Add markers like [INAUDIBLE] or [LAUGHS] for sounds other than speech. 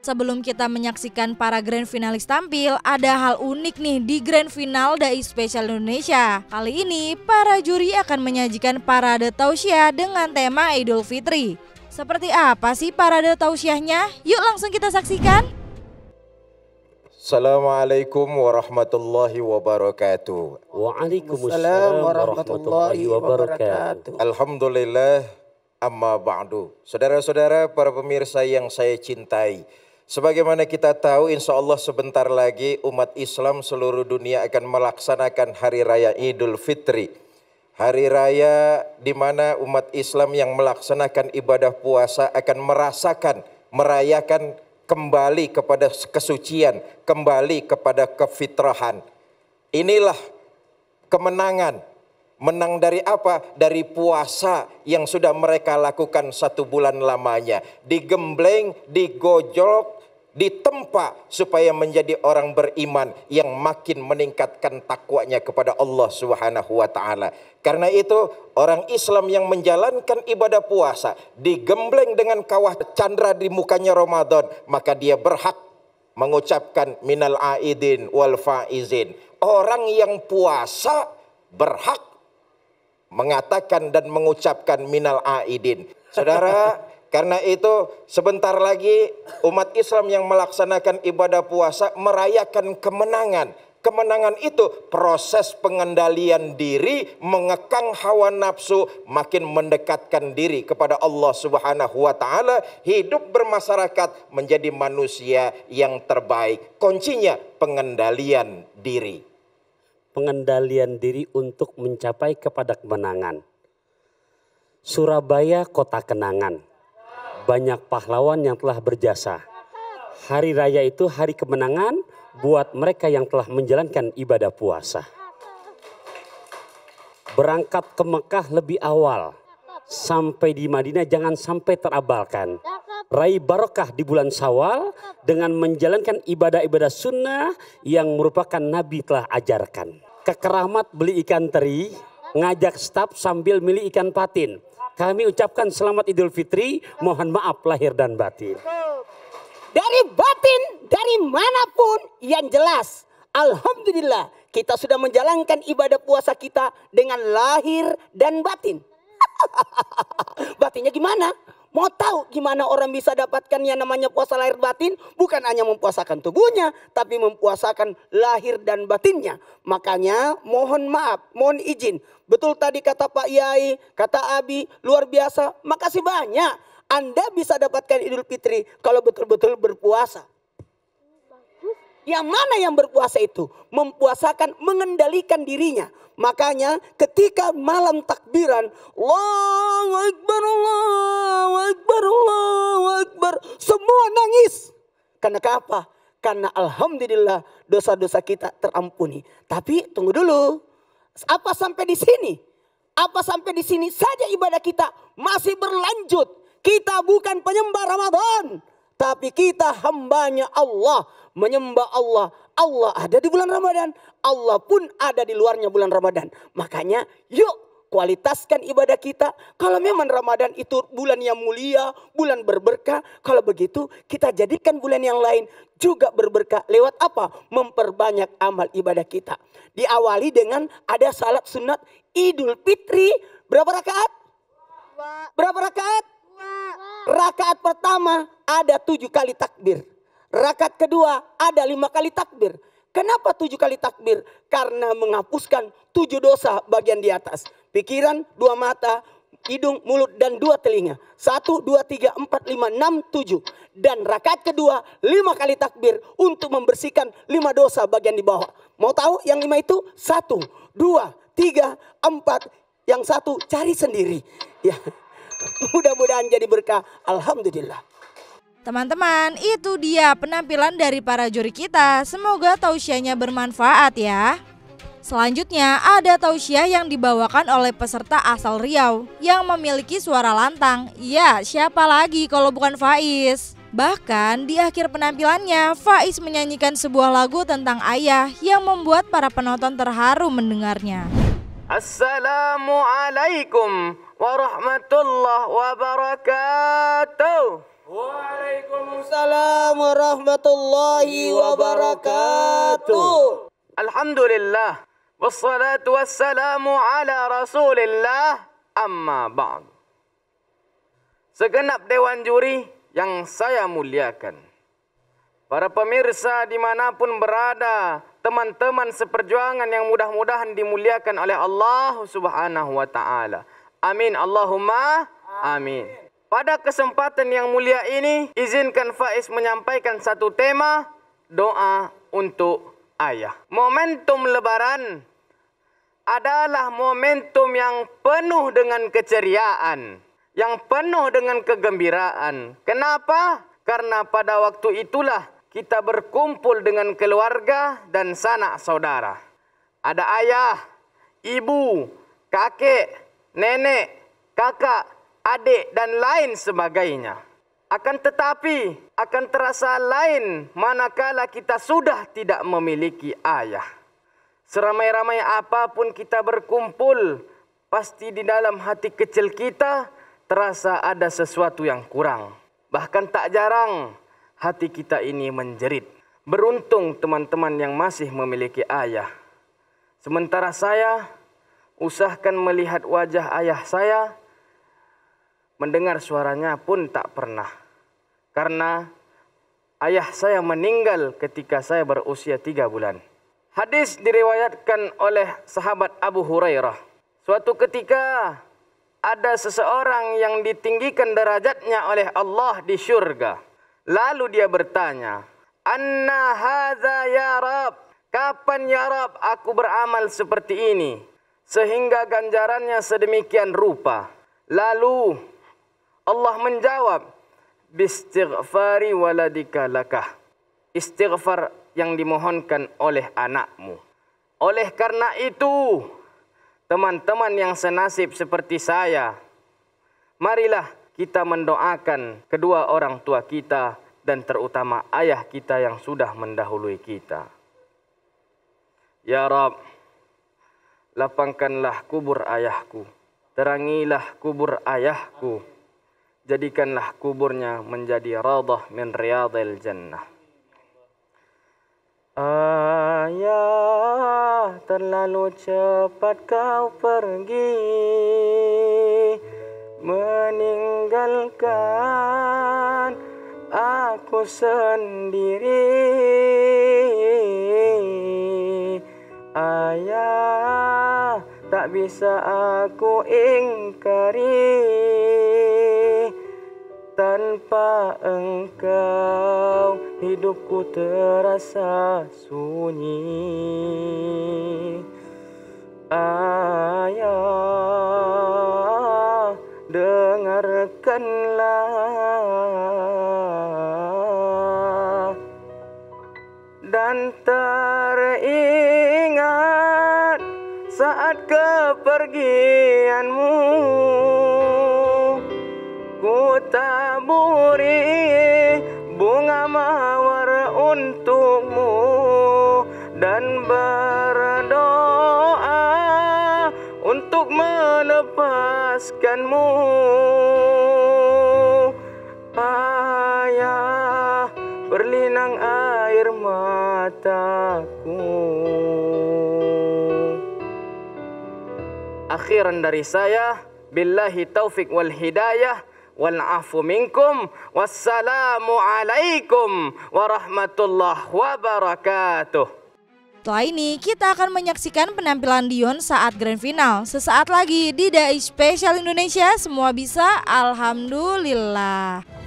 Sebelum kita menyaksikan para grand finalis tampil, ada hal unik nih di grand final Dai Special Indonesia. Kali ini, para juri akan menyajikan parade tausiah dengan tema Idul Fitri. Seperti apa sih parade tausiahnya? Yuk langsung kita saksikan. Assalamualaikum warahmatullahi wabarakatuh. Waalaikumsalam warahmatullahi wabarakatuh. Alhamdulillah amma ba'du. Saudara-saudara para pemirsa yang saya cintai, Sebagaimana kita tahu insya Allah sebentar lagi umat Islam seluruh dunia akan melaksanakan Hari Raya Idul Fitri. Hari Raya di mana umat Islam yang melaksanakan ibadah puasa akan merasakan, merayakan kembali kepada kesucian, kembali kepada kefitrahan. Inilah kemenangan. Menang dari apa? Dari puasa yang sudah mereka lakukan satu bulan lamanya. Digembleng, digojok ditempa supaya menjadi orang beriman yang makin meningkatkan takwanya kepada Allah Subhanahu wa taala. Karena itu orang Islam yang menjalankan ibadah puasa digembleng dengan kawah candra di mukanya Ramadan, maka dia berhak mengucapkan minal aidin wal faizin. Orang yang puasa berhak mengatakan dan mengucapkan minal aidin. Saudara karena itu sebentar lagi umat Islam yang melaksanakan ibadah puasa merayakan kemenangan. Kemenangan itu proses pengendalian diri, mengekang hawa nafsu, makin mendekatkan diri kepada Allah Subhanahu wa taala, hidup bermasyarakat menjadi manusia yang terbaik. Kuncinya pengendalian diri. Pengendalian diri untuk mencapai kepada kemenangan. Surabaya kota kenangan banyak pahlawan yang telah berjasa. Hari raya itu hari kemenangan buat mereka yang telah menjalankan ibadah puasa. Berangkat ke Mekah lebih awal, sampai di Madinah jangan sampai terabalkan. Raih barokah di bulan Sawal dengan menjalankan ibadah-ibadah sunnah yang merupakan Nabi telah ajarkan. Kekeramat beli ikan teri, ngajak staf sambil milih ikan patin kami ucapkan selamat Idul Fitri, mohon maaf lahir dan batin. Dari batin, dari manapun yang jelas. Alhamdulillah kita sudah menjalankan ibadah puasa kita dengan lahir dan batin. [LAUGHS] Batinnya gimana? Mau tahu gimana orang bisa dapatkan yang namanya puasa lahir batin? Bukan hanya mempuasakan tubuhnya, tapi mempuasakan lahir dan batinnya. Makanya mohon maaf, mohon izin. Betul tadi kata Pak Yai, kata Abi, luar biasa. Makasih banyak. Anda bisa dapatkan Idul Fitri kalau betul-betul berpuasa. Yang mana yang berpuasa itu? Mempuasakan, mengendalikan dirinya. Makanya ketika malam takbiran, Allahu Akbar, Allahu Akbar, Allahu Akbar. Semua nangis. Karena apa? Karena Alhamdulillah dosa-dosa kita terampuni. Tapi tunggu dulu. Apa sampai di sini? Apa sampai di sini saja ibadah kita masih berlanjut. Kita bukan penyembah Ramadan. Tapi kita hambanya Allah, menyembah Allah. Allah ada di bulan Ramadan, Allah pun ada di luarnya bulan Ramadan. Makanya yuk kualitaskan ibadah kita. Kalau memang Ramadan itu bulan yang mulia, bulan berberkah. Kalau begitu kita jadikan bulan yang lain juga berberkah. Lewat apa? Memperbanyak amal ibadah kita. Diawali dengan ada salat sunat Idul Fitri. Berapa rakaat? Berapa rakaat? Rakaat pertama ada tujuh kali takbir. Rakaat kedua ada lima kali takbir. Kenapa tujuh kali takbir? Karena menghapuskan tujuh dosa bagian di atas. Pikiran, dua mata, hidung, mulut, dan dua telinga. Satu, dua, tiga, empat, lima, enam, tujuh. Dan rakaat kedua, lima kali takbir untuk membersihkan lima dosa bagian di bawah. Mau tahu yang lima itu? Satu, dua, tiga, empat. Yang satu cari sendiri. Ya. Mudah-mudahan jadi berkah. Alhamdulillah. Teman-teman, itu dia penampilan dari para juri kita. Semoga tausiahnya bermanfaat ya. Selanjutnya ada tausiah yang dibawakan oleh peserta asal Riau yang memiliki suara lantang. Ya, siapa lagi kalau bukan Faiz? Bahkan di akhir penampilannya, Faiz menyanyikan sebuah lagu tentang ayah yang membuat para penonton terharu mendengarnya. Assalamualaikum warahmatullahi wabarakatuh. Waalaikumsalam warahmatullahi wabarakatuh. Alhamdulillah. Wassalatu wassalamu ala rasulillah amma ba'd. Segenap Dewan Juri yang saya muliakan. Para pemirsa dimanapun berada teman-teman seperjuangan yang mudah-mudahan dimuliakan oleh Allah Subhanahu wa taala. Amin Allahumma amin. Pada kesempatan yang mulia ini izinkan Faiz menyampaikan satu tema doa untuk ayah. Momentum lebaran adalah momentum yang penuh dengan keceriaan, yang penuh dengan kegembiraan. Kenapa? Karena pada waktu itulah kita berkumpul dengan keluarga dan sanak saudara. Ada ayah, ibu, kakek, nenek, kakak, adik, dan lain sebagainya. Akan tetapi, akan terasa lain manakala kita sudah tidak memiliki ayah. Seramai-ramai apapun kita berkumpul, pasti di dalam hati kecil kita terasa ada sesuatu yang kurang. Bahkan tak jarang hati kita ini menjerit. Beruntung teman-teman yang masih memiliki ayah. Sementara saya, usahakan melihat wajah ayah saya, mendengar suaranya pun tak pernah. Karena ayah saya meninggal ketika saya berusia tiga bulan. Hadis diriwayatkan oleh sahabat Abu Hurairah. Suatu ketika ada seseorang yang ditinggikan derajatnya oleh Allah di syurga. Lalu dia bertanya, "Anna hadza ya Rab? Kapan ya Rab aku beramal seperti ini sehingga ganjarannya sedemikian rupa?" Lalu Allah menjawab, "Bistighfari waladika lakah." Istighfar yang dimohonkan oleh anakmu. Oleh karena itu, teman-teman yang senasib seperti saya, marilah kita mendoakan kedua orang tua kita dan terutama ayah kita yang sudah mendahului kita. Ya Rab, lapangkanlah kubur ayahku, terangilah kubur ayahku, jadikanlah kuburnya menjadi radah min riyadil jannah. Ayah, terlalu cepat kau pergi meninggalkan aku sendiri ayah tak bisa aku ingkari tanpa engkau hidupku terasa sunyi ayah صلى dan teringat saat kepergianmu ku taburi bunga mawar untukmu dan berdoa untuk menepaskanmu mataku Akhiran dari saya Billahi taufik wal hidayah Wal afu minkum Wassalamu alaikum Warahmatullahi wabarakatuh setelah ini kita akan menyaksikan penampilan Dion saat grand final Sesaat lagi di Dai Special Indonesia Semua bisa Alhamdulillah